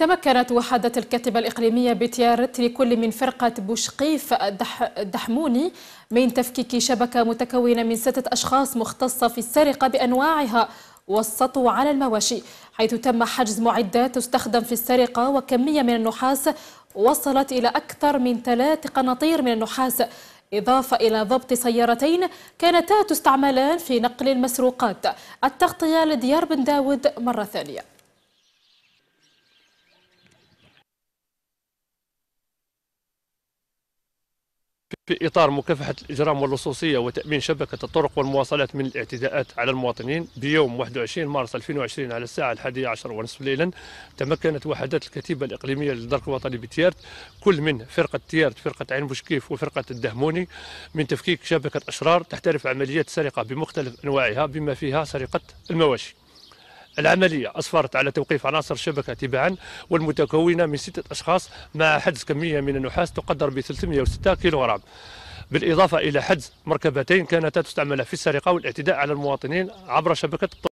تمكنت وحدة الكتبة الإقليمية بتيارت لكل من فرقة بوشقيف الدحموني من تفكيك شبكة متكونة من ستة أشخاص مختصة في السرقة بأنواعها والسطو على المواشي حيث تم حجز معدات تستخدم في السرقة وكمية من النحاس وصلت إلى أكثر من ثلاث قناطير من النحاس إضافة إلى ضبط سيارتين كانتا تستعملان في نقل المسروقات التغطية لديار بن داود مرة ثانية في إطار مكافحة الإجرام واللصوصية وتأمين شبكة الطرق والمواصلات من الاعتداءات على المواطنين بيوم 21 مارس 2020 على الساعة 11 ونصف ليلا تمكنت وحدات الكتيبة الإقليمية للدرك الوطني بتيارت كل من فرقة تيارت فرقة عين بوشكيف وفرقة الدهموني من تفكيك شبكة أشرار تحترف عمليات سرقة بمختلف أنواعها بما فيها سرقة المواشي العملية أصفرت على توقيف عناصر الشبكة تباعا والمتكونة من ستة أشخاص مع حجز كمية من النحاس تقدر ب 306 كيلوغرام بالإضافة إلى حجز مركبتين كانتا تستعمل في السرقة والاعتداء على المواطنين عبر شبكة